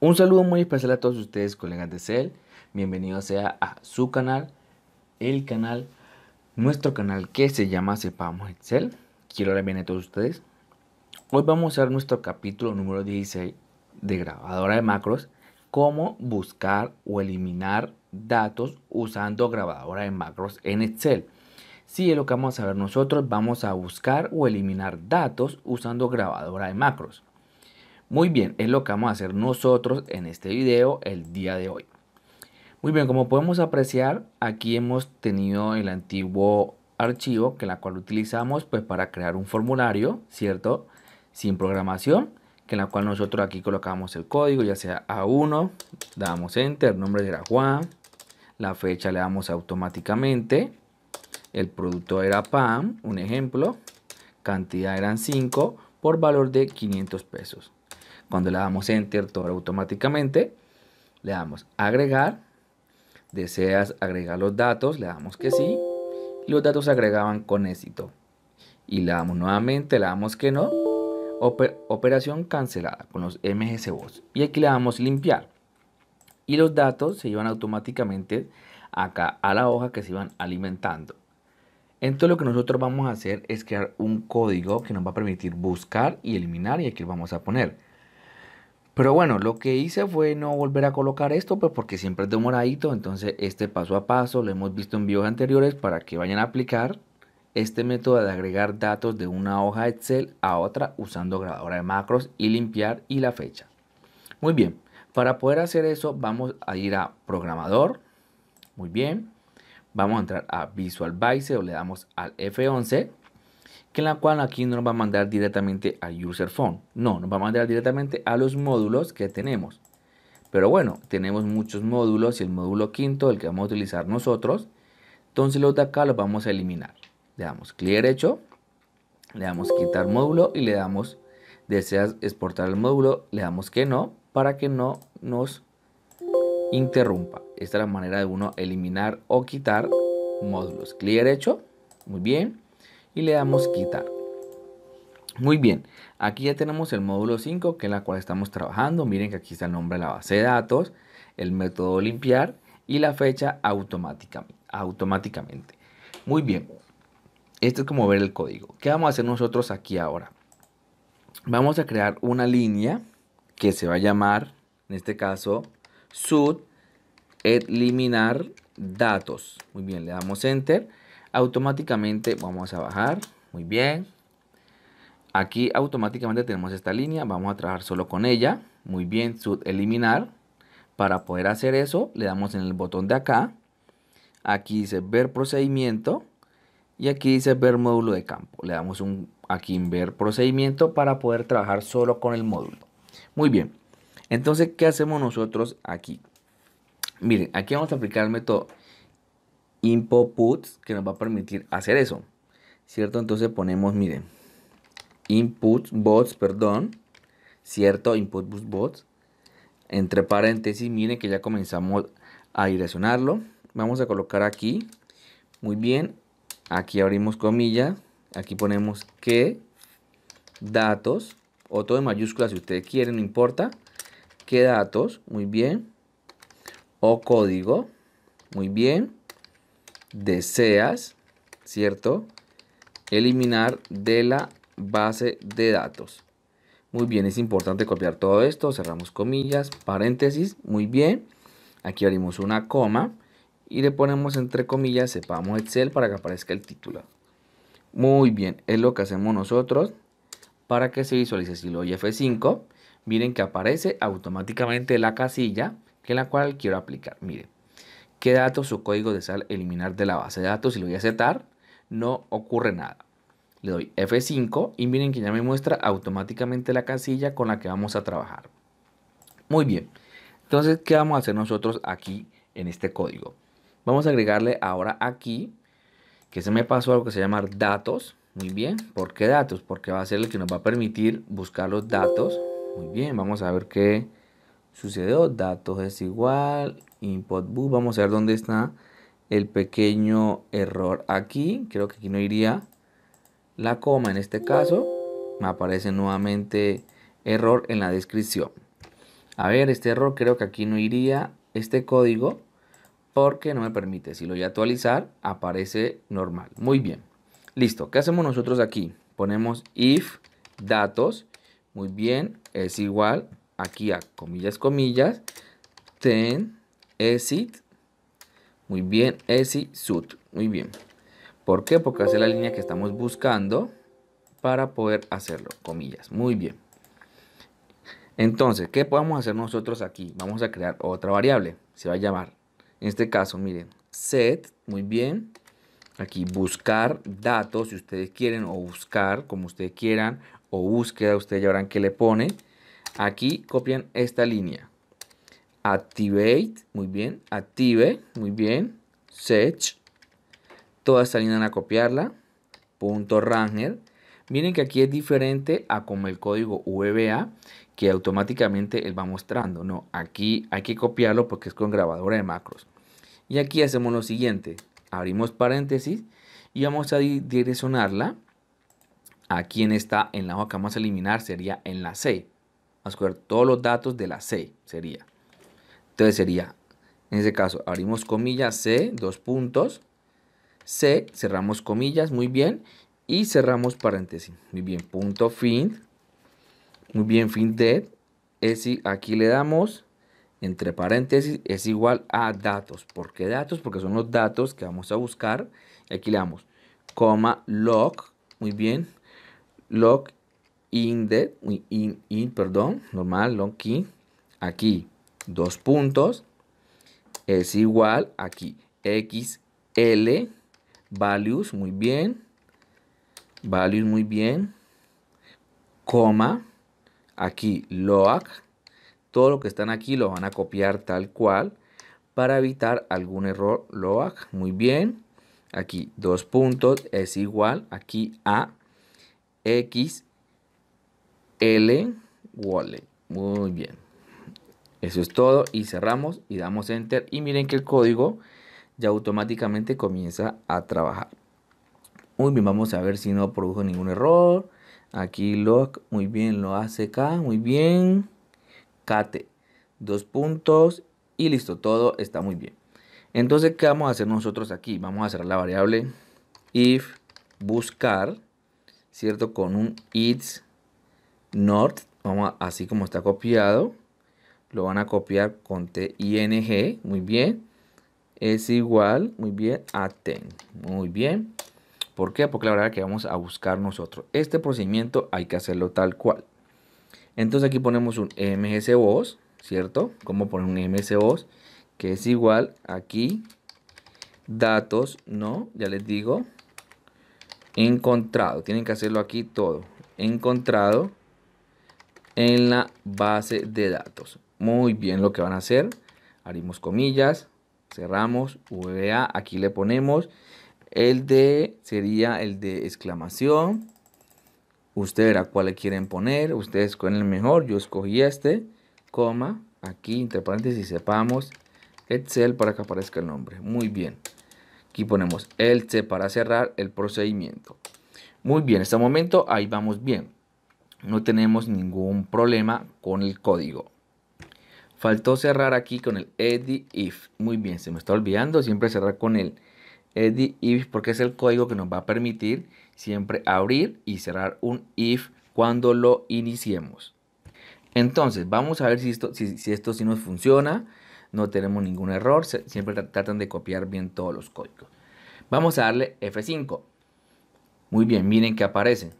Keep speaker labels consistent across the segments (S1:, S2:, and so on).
S1: Un saludo muy especial a todos ustedes, colegas de Excel, Bienvenidos sea a su canal, el canal, nuestro canal que se llama Sepamos Excel. Quiero dar bien a todos ustedes. Hoy vamos a ver nuestro capítulo número 16 de grabadora de macros, cómo buscar o eliminar datos usando grabadora de macros en Excel. Si es lo que vamos a ver nosotros, vamos a buscar o eliminar datos usando grabadora de macros. Muy bien, es lo que vamos a hacer nosotros en este video el día de hoy. Muy bien, como podemos apreciar, aquí hemos tenido el antiguo archivo que la cual utilizamos pues para crear un formulario, ¿cierto? Sin programación, que la cual nosotros aquí colocamos el código, ya sea A1, damos Enter, nombre era Juan, la fecha le damos automáticamente, el producto era PAM, un ejemplo, cantidad eran 5 por valor de 500 pesos. Cuando le damos enter, todo automáticamente. Le damos agregar. Deseas agregar los datos, le damos que sí. Y los datos se agregaban con éxito. Y le damos nuevamente, le damos que no. operación cancelada con los MGC Y aquí le damos limpiar. Y los datos se iban automáticamente acá a la hoja que se iban alimentando. Entonces lo que nosotros vamos a hacer es crear un código que nos va a permitir buscar y eliminar y aquí vamos a poner pero bueno, lo que hice fue no volver a colocar esto, pues porque siempre es demoradito, entonces este paso a paso lo hemos visto en videos anteriores para que vayan a aplicar este método de agregar datos de una hoja Excel a otra usando grabadora de macros y limpiar y la fecha. Muy bien, para poder hacer eso vamos a ir a programador, muy bien, vamos a entrar a Visual Basic o le damos al F11 que en la cual aquí no nos va a mandar directamente a user phone. No, nos va a mandar directamente a los módulos que tenemos. Pero bueno, tenemos muchos módulos y el módulo quinto, el que vamos a utilizar nosotros, entonces los de acá los vamos a eliminar. Le damos clic derecho, le damos quitar módulo y le damos deseas exportar el módulo, le damos que no para que no nos interrumpa. Esta es la manera de uno eliminar o quitar módulos. Clic derecho, muy bien y le damos quitar. Muy bien, aquí ya tenemos el módulo 5 que es la cual estamos trabajando. Miren que aquí está el nombre de la base de datos, el método limpiar y la fecha automáticamente. automáticamente. Muy bien, esto es como ver el código. ¿Qué vamos a hacer nosotros aquí ahora? Vamos a crear una línea que se va a llamar, en este caso, sud eliminar datos. Muy bien, le damos enter automáticamente vamos a bajar, muy bien. Aquí automáticamente tenemos esta línea, vamos a trabajar solo con ella, muy bien, sub eliminar. Para poder hacer eso, le damos en el botón de acá, aquí dice ver procedimiento y aquí dice ver módulo de campo. Le damos un aquí en ver procedimiento para poder trabajar solo con el módulo. Muy bien, entonces, ¿qué hacemos nosotros aquí? Miren, aquí vamos a aplicar el método input que nos va a permitir hacer eso, ¿cierto? Entonces ponemos, miren, input bots, perdón, ¿cierto? Input bots, entre paréntesis, miren que ya comenzamos a direccionarlo. Vamos a colocar aquí, muy bien, aquí abrimos comillas, aquí ponemos que datos, o todo en mayúsculas si ustedes quieren, no importa, que datos, muy bien, o código, muy bien, deseas, ¿cierto? Eliminar de la base de datos. Muy bien, es importante copiar todo esto. Cerramos comillas, paréntesis. Muy bien. Aquí abrimos una coma y le ponemos entre comillas, sepamos Excel para que aparezca el título. Muy bien, es lo que hacemos nosotros para que se visualice. Si lo doy F5, miren que aparece automáticamente la casilla que en la cual quiero aplicar. Miren, qué datos o código de sal eliminar de la base de datos y lo voy a aceptar, no ocurre nada. Le doy F5 y miren que ya me muestra automáticamente la casilla con la que vamos a trabajar. Muy bien, entonces, ¿qué vamos a hacer nosotros aquí en este código? Vamos a agregarle ahora aquí, que se me pasó algo que se llama datos. Muy bien, ¿por qué datos? Porque va a ser el que nos va a permitir buscar los datos. Muy bien, vamos a ver qué sucedió, datos es igual, input boot, vamos a ver dónde está el pequeño error aquí, creo que aquí no iría la coma en este caso, me aparece nuevamente error en la descripción. A ver, este error creo que aquí no iría este código porque no me permite, si lo voy a actualizar aparece normal, muy bien. Listo, ¿qué hacemos nosotros aquí? Ponemos if datos, muy bien, es igual aquí a comillas, comillas, ten exit, muy bien, exit sud, muy bien. ¿Por qué? Porque hace la línea que estamos buscando para poder hacerlo, comillas, muy bien. Entonces, ¿qué podemos hacer nosotros aquí? Vamos a crear otra variable, se va a llamar, en este caso, miren, set, muy bien, aquí buscar datos, si ustedes quieren, o buscar, como ustedes quieran, o búsqueda, ustedes ya verán que le pone, Aquí copian esta línea. Activate, muy bien. Active, muy bien. Search. Toda esta línea a copiarla. Punto Ranger. Miren que aquí es diferente a como el código VBA que automáticamente él va mostrando. No, aquí hay que copiarlo porque es con grabadora de macros. Y aquí hacemos lo siguiente. Abrimos paréntesis y vamos a direccionarla. Aquí en esta, en la hoja que vamos a eliminar sería en la C a coger todos los datos de la C, sería. Entonces sería, en ese caso, abrimos comillas C, dos puntos. C, cerramos comillas, muy bien. Y cerramos paréntesis. Muy bien, punto fin. Muy bien, fin de. Es, aquí le damos, entre paréntesis, es igual a datos. ¿Por qué datos? Porque son los datos que vamos a buscar. Aquí le damos, coma, log. Muy bien. Log index, in, in, perdón, normal, long key, aquí, dos puntos, es igual, aquí, XL, values, muy bien, values, muy bien, coma, aquí, loac, todo lo que están aquí lo van a copiar tal cual para evitar algún error loac, muy bien, aquí, dos puntos, es igual, aquí, a, X, L Wallet. Muy bien. Eso es todo y cerramos y damos enter y miren que el código ya automáticamente comienza a trabajar. Muy bien, vamos a ver si no produjo ningún error. Aquí lo muy bien, lo hace acá, muy bien. Cate, dos puntos y listo, todo está muy bien. Entonces, ¿qué vamos a hacer nosotros aquí? Vamos a cerrar la variable if buscar, ¿cierto? Con un it's North, vamos así como está copiado, lo van a copiar con TING, muy bien, es igual, muy bien, a ten, muy bien. ¿Por qué? Porque la verdad que vamos a buscar nosotros. Este procedimiento hay que hacerlo tal cual. Entonces aquí ponemos un mgs ¿cierto? ¿Cómo poner un mgs Que es igual aquí, datos, no, ya les digo, encontrado. Tienen que hacerlo aquí todo. Encontrado en la base de datos. Muy bien lo que van a hacer. Abrimos comillas, cerramos, VBA, aquí le ponemos el de, sería el de exclamación. Usted verá cuál le quieren poner, ustedes con el mejor, yo escogí este, coma, aquí entre paréntesis sepamos Excel para que aparezca el nombre. Muy bien. Aquí ponemos el C para cerrar el procedimiento. Muy bien, en este momento ahí vamos bien no tenemos ningún problema con el código. Faltó cerrar aquí con el edit if. Muy bien, se me está olvidando siempre cerrar con el edit if porque es el código que nos va a permitir siempre abrir y cerrar un if cuando lo iniciemos. Entonces, vamos a ver si esto, si, esto sí nos funciona. No tenemos ningún error. Siempre tratan de copiar bien todos los códigos. Vamos a darle F5. Muy bien, miren que aparece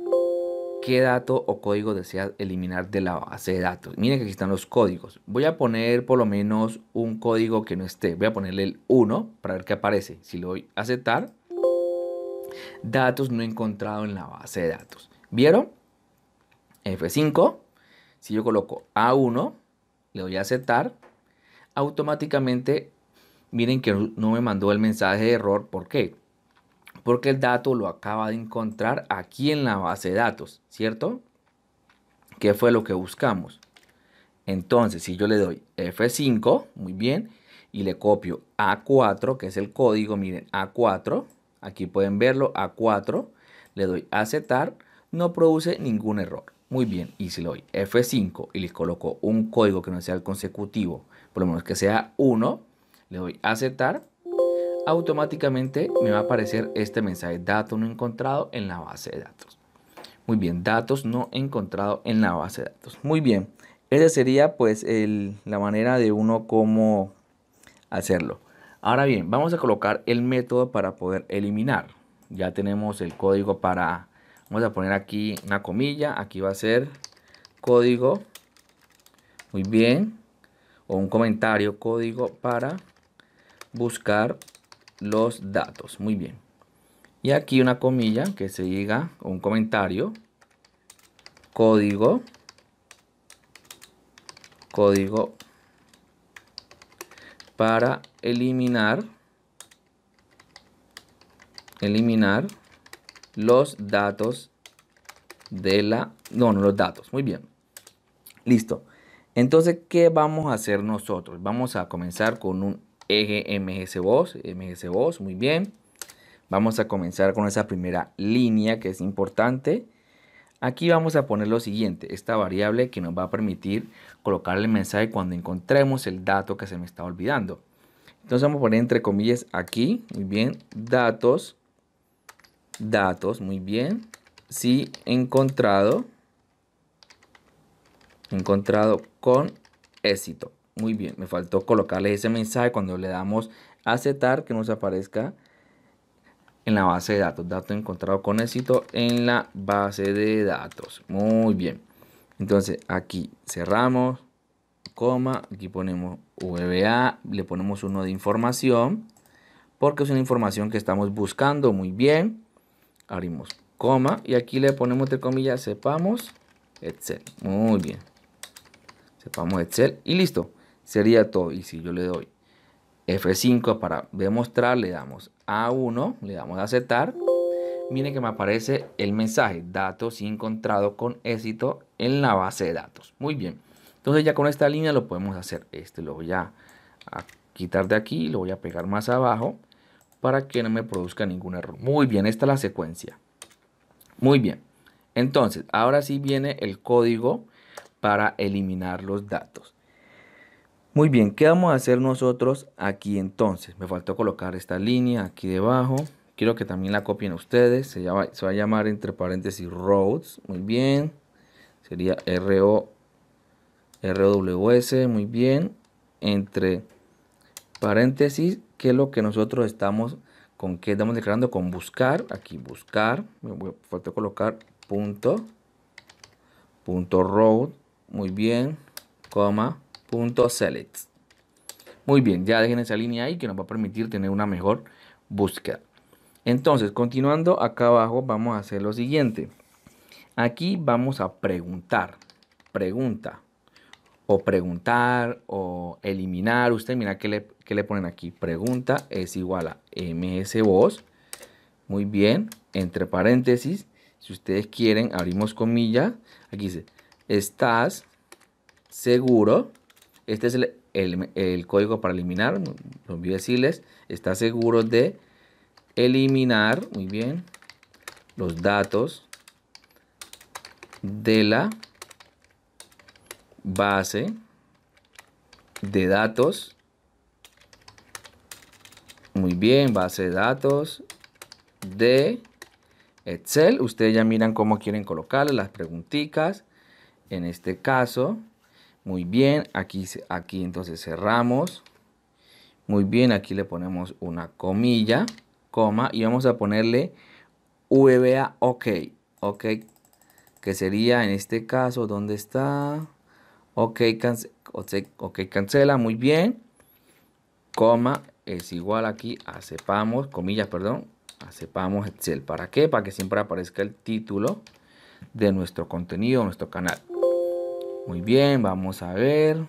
S1: qué dato o código deseas eliminar de la base de datos. Miren que aquí están los códigos. Voy a poner por lo menos un código que no esté. Voy a ponerle el 1 para ver qué aparece. Si lo voy a aceptar, datos no encontrado en la base de datos. ¿Vieron? F5. Si yo coloco A1, le doy a aceptar, automáticamente miren que no me mandó el mensaje de error. ¿Por qué? porque el dato lo acaba de encontrar aquí en la base de datos, ¿cierto? ¿Qué fue lo que buscamos? Entonces, si yo le doy F5, muy bien, y le copio A4, que es el código, miren, A4, aquí pueden verlo, A4, le doy aceptar, no produce ningún error. Muy bien, y si le doy F5 y le coloco un código que no sea el consecutivo, por lo menos que sea 1, le doy aceptar, automáticamente me va a aparecer este mensaje dato no encontrado en la base de datos. Muy bien, datos no encontrado en la base de datos. Muy bien, esa sería pues la manera de uno cómo hacerlo. Ahora bien, vamos a colocar el método para poder eliminar. Ya tenemos el código para, vamos a poner aquí una comilla, aquí va a ser código, muy bien, o un comentario, código para buscar los datos. Muy bien. Y aquí una comilla que se diga un comentario. Código. Código para eliminar eliminar los datos de la no, no los datos muy bien listo entonces qué vamos a hacer nosotros vamos a comenzar con un eje voz, MS voz, muy bien. Vamos a comenzar con esa primera línea que es importante. Aquí vamos a poner lo siguiente, esta variable que nos va a permitir colocar el mensaje cuando encontremos el dato que se me está olvidando. Entonces vamos a poner entre comillas aquí, muy bien, datos, datos, muy bien. Si encontrado, encontrado con éxito. Muy bien, me faltó colocarle ese mensaje cuando le damos aceptar que nos aparezca en la base de datos. Dato encontrado con éxito en la base de datos. Muy bien. Entonces aquí cerramos, coma, aquí ponemos VBA, le ponemos uno de información, porque es una información que estamos buscando. Muy bien. Abrimos coma y aquí le ponemos entre comillas sepamos Excel. Muy bien. Sepamos Excel y listo sería todo. Y si yo le doy F5 para demostrar, le damos A1, le damos a aceptar. Miren que me aparece el mensaje, datos encontrado con éxito en la base de datos. Muy bien. Entonces ya con esta línea lo podemos hacer. Este lo voy a quitar de aquí, lo voy a pegar más abajo para que no me produzca ningún error. Muy bien, esta es la secuencia. Muy bien. Entonces, ahora sí viene el código para eliminar los datos. Muy bien, ¿qué vamos a hacer nosotros aquí entonces? Me faltó colocar esta línea aquí debajo. Quiero que también la copien ustedes. Se, va a llamar entre paréntesis roads. Muy bien. Sería R-O-W-S. Muy bien. Entre paréntesis, ¿qué es lo que nosotros estamos, con qué estamos declarando? Con buscar. Aquí buscar. Me faltó colocar punto. Punto road. Muy bien. Coma .select. Muy bien, ya dejen esa línea ahí que nos va a permitir tener una mejor búsqueda. Entonces, continuando acá abajo, vamos a hacer lo siguiente. Aquí vamos a preguntar, pregunta, o preguntar, o eliminar. Usted mira que le, le ponen aquí. Pregunta es igual a voz Muy bien, entre paréntesis, si ustedes quieren, abrimos comillas. Aquí dice, ¿estás seguro? Este es el, código para eliminar, lo a decirles, está seguro de eliminar, muy bien, los datos de la base de datos. Muy bien, base de datos de Excel. Ustedes ya miran cómo quieren colocar las preguntitas. En este caso, muy bien, aquí, aquí entonces cerramos. Muy bien, aquí le ponemos una comilla, coma, y vamos a ponerle VBA OK. OK, que sería en este caso, donde está? OK, cancela, muy bien. Coma es igual aquí, aceptamos, comillas, perdón, aceptamos Excel. ¿Para qué? Para que siempre aparezca el título de nuestro contenido, nuestro canal. Muy bien, vamos a ver.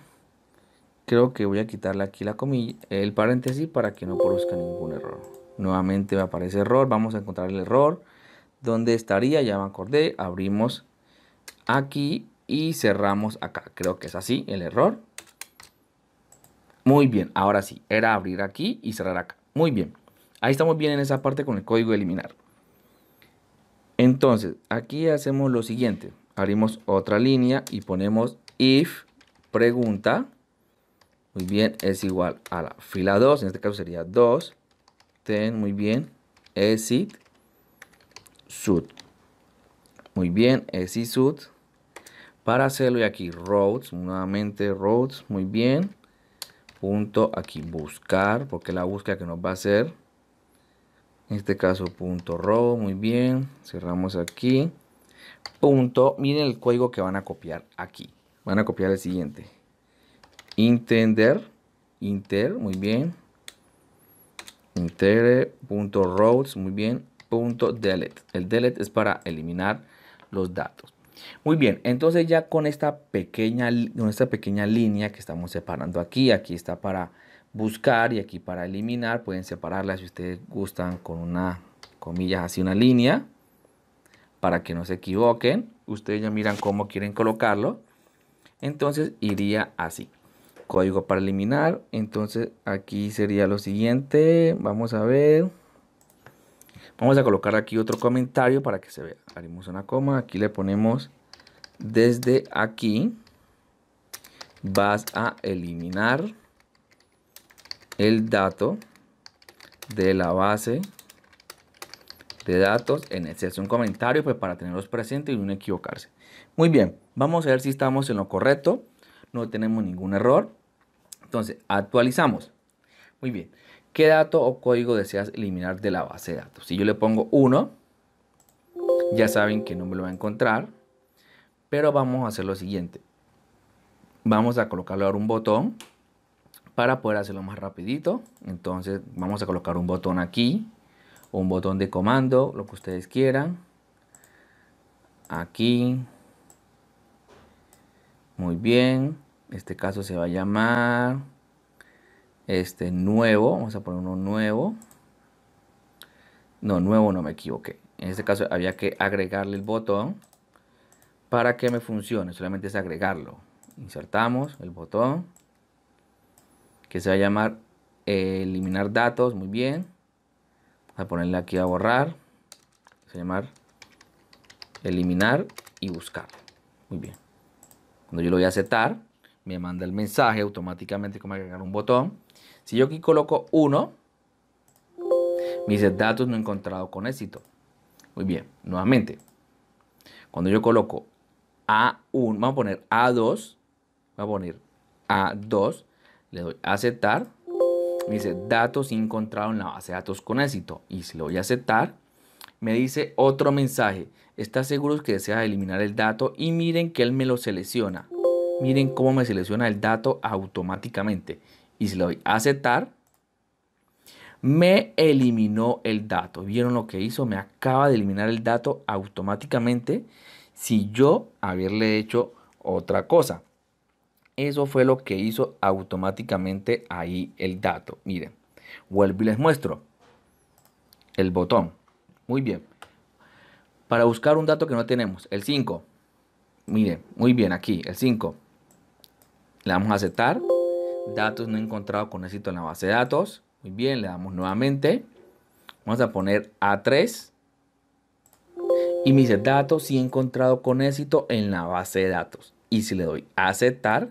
S1: Creo que voy a quitarle aquí la comilla, el paréntesis para que no produzca ningún error. Nuevamente me aparece error, vamos a encontrar el error. ¿Dónde estaría? Ya me acordé. Abrimos aquí y cerramos acá. Creo que es así el error. Muy bien, ahora sí, era abrir aquí y cerrar acá. Muy bien, ahí estamos bien en esa parte con el código eliminar. Entonces, aquí hacemos lo siguiente abrimos otra línea y ponemos if pregunta, muy bien, es igual a la fila 2, en este caso sería 2, ten, muy bien, exit, sud, muy bien, exit sud, para hacerlo y aquí roads, nuevamente roads, muy bien, punto aquí buscar, porque la búsqueda que nos va a hacer, en este caso punto row, muy bien, cerramos aquí, punto, miren el código que van a copiar aquí. Van a copiar el siguiente. Intender, inter, muy bien. roads, muy bien. Punto delete. El delete es para eliminar los datos. Muy bien, entonces ya con esta pequeña, con esta pequeña línea que estamos separando aquí, aquí está para buscar y aquí para eliminar, pueden separarla si ustedes gustan con una comillas así una línea para que no se equivoquen. Ustedes ya miran cómo quieren colocarlo. Entonces iría así. Código para eliminar. Entonces aquí sería lo siguiente. Vamos a ver. Vamos a colocar aquí otro comentario para que se vea. Haremos una coma. Aquí le ponemos desde aquí. Vas a eliminar el dato de la base de datos en exceso un comentario pues para tenerlos presentes y no equivocarse. Muy bien, vamos a ver si estamos en lo correcto. No tenemos ningún error. Entonces, actualizamos. Muy bien. ¿Qué dato o código deseas eliminar de la base de datos? Si yo le pongo uno ya saben que no me lo va a encontrar. Pero vamos a hacer lo siguiente. Vamos a colocarle ahora un botón para poder hacerlo más rapidito. Entonces vamos a colocar un botón aquí un botón de comando, lo que ustedes quieran. Aquí. Muy bien. en Este caso se va a llamar este nuevo. Vamos a poner uno nuevo. No, nuevo no me equivoqué. En este caso había que agregarle el botón para que me funcione. Solamente es agregarlo. Insertamos el botón que se va a llamar eliminar datos. Muy bien. Voy a ponerle aquí a borrar. Se llamar eliminar y buscar. Muy bien. Cuando yo lo voy a aceptar, me manda el mensaje automáticamente como agregar un botón. Si yo aquí coloco 1, me dice datos no encontrado con éxito. Muy bien, nuevamente. Cuando yo coloco A1, vamos a poner A2, voy a poner A2, le doy a aceptar, me dice datos encontrados en la base de datos con éxito. Y si lo voy a aceptar, me dice otro mensaje. está seguro que desea eliminar el dato? Y miren que él me lo selecciona. Miren cómo me selecciona el dato automáticamente. Y si lo voy a aceptar, me eliminó el dato. ¿Vieron lo que hizo? Me acaba de eliminar el dato automáticamente si yo haberle hecho otra cosa. Eso fue lo que hizo automáticamente ahí el dato. Miren, vuelvo y les muestro el botón. Muy bien. Para buscar un dato que no tenemos, el 5. Miren, muy bien, aquí, el 5. Le damos a aceptar. Datos no encontrado con éxito en la base de datos. Muy bien, le damos nuevamente. Vamos a poner A3. Y me dice datos sí encontrado con éxito en la base de datos. Y si le doy a aceptar,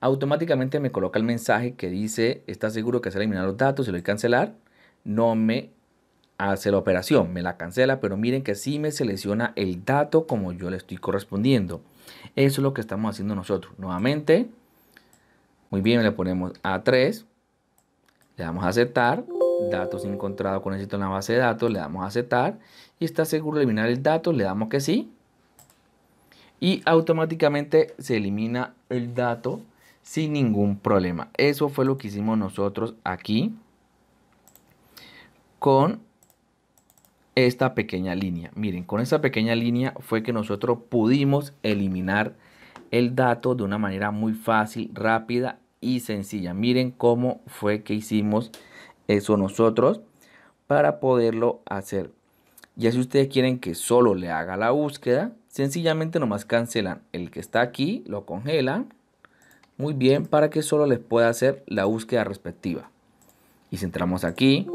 S1: automáticamente me coloca el mensaje que dice, ¿está seguro que se eliminado los datos? Se lo voy a cancelar, no me hace la operación, me la cancela, pero miren que sí me selecciona el dato como yo le estoy correspondiendo. Eso es lo que estamos haciendo nosotros. Nuevamente, muy bien, le ponemos A3, le damos a aceptar, datos encontrados con éxito en la base de datos, le damos a aceptar y está seguro de eliminar el dato, le damos que sí y automáticamente se elimina el dato sin ningún problema. Eso fue lo que hicimos nosotros aquí con esta pequeña línea. Miren, con esta pequeña línea fue que nosotros pudimos eliminar el dato de una manera muy fácil, rápida y sencilla. Miren cómo fue que hicimos eso nosotros para poderlo hacer. Ya si ustedes quieren que solo le haga la búsqueda, sencillamente nomás cancelan el que está aquí, lo congelan muy bien para que solo les pueda hacer la búsqueda respectiva. Y si entramos aquí,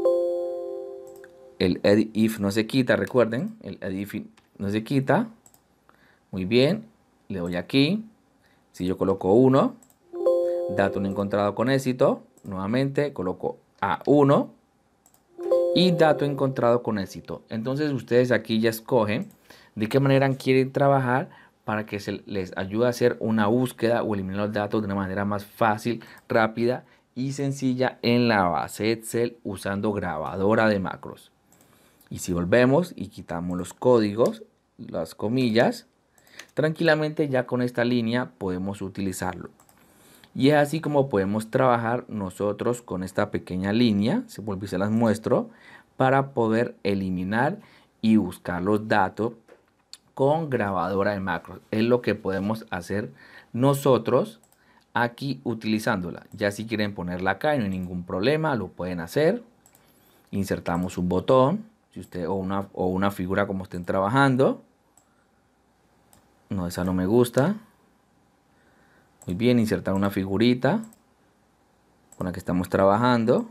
S1: el if no se quita, recuerden, el edit if no se quita. Muy bien, le doy aquí. Si yo coloco 1, dato no encontrado con éxito, nuevamente coloco a 1 y dato encontrado con éxito. Entonces ustedes aquí ya escogen de qué manera quieren trabajar para que se les ayude a hacer una búsqueda o eliminar los datos de una manera más fácil, rápida y sencilla en la base Excel usando grabadora de macros. Y si volvemos y quitamos los códigos, las comillas, tranquilamente ya con esta línea podemos utilizarlo. Y es así como podemos trabajar nosotros con esta pequeña línea, si y se las muestro, para poder eliminar y buscar los datos con grabadora de macros. Es lo que podemos hacer nosotros aquí utilizándola. Ya si quieren ponerla acá, no hay ningún problema, lo pueden hacer. Insertamos un botón si usted, o, una, o una figura como estén trabajando. No, esa no me gusta. Muy bien, insertar una figurita con la que estamos trabajando.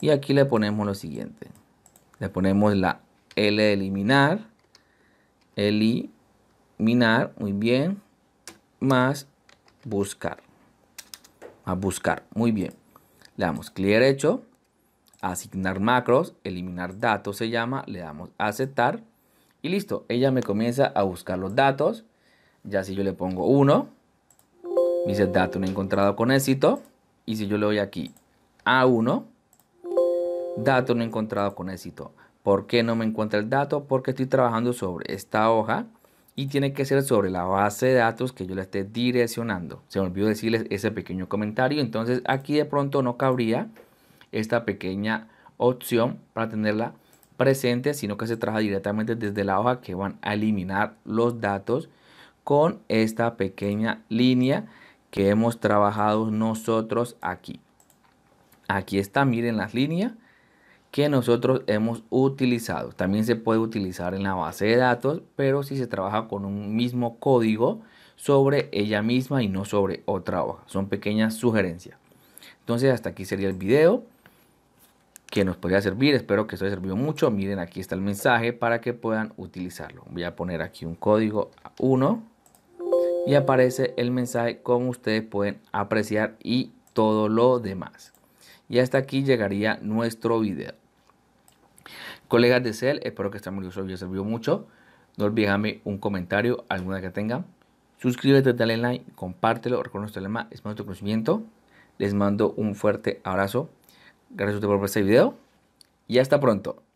S1: Y aquí le ponemos lo siguiente. Le ponemos la L eliminar, eliminar, muy bien, más buscar, más buscar, muy bien. Le damos clic derecho, asignar macros, eliminar datos se llama, le damos aceptar y listo. Ella me comienza a buscar los datos, ya si yo le pongo 1, dice dato no encontrado con éxito y si yo le doy aquí a1, dato no encontrado con éxito. ¿Por qué no me encuentra el dato? Porque estoy trabajando sobre esta hoja y tiene que ser sobre la base de datos que yo le esté direccionando. Se me olvidó decirles ese pequeño comentario. Entonces aquí de pronto no cabría esta pequeña opción para tenerla presente, sino que se trabaja directamente desde la hoja que van a eliminar los datos con esta pequeña línea que hemos trabajado nosotros aquí. Aquí está, miren las líneas que nosotros hemos utilizado. También se puede utilizar en la base de datos, pero si se trabaja con un mismo código sobre ella misma y no sobre otra hoja. Son pequeñas sugerencias. Entonces hasta aquí sería el video que nos podría servir. Espero que esto haya servido mucho. Miren, aquí está el mensaje para que puedan utilizarlo. Voy a poner aquí un código 1 y aparece el mensaje como ustedes pueden apreciar y todo lo demás. Y hasta aquí llegaría nuestro video. Colegas de Cel. espero que este les haya servido mucho. No olviden un comentario, alguna que tengan. Suscríbete, dale like, compártelo, recuerda nuestro lema, es más tu conocimiento. Les mando un fuerte abrazo. Gracias a ustedes por ver este video. Y hasta pronto.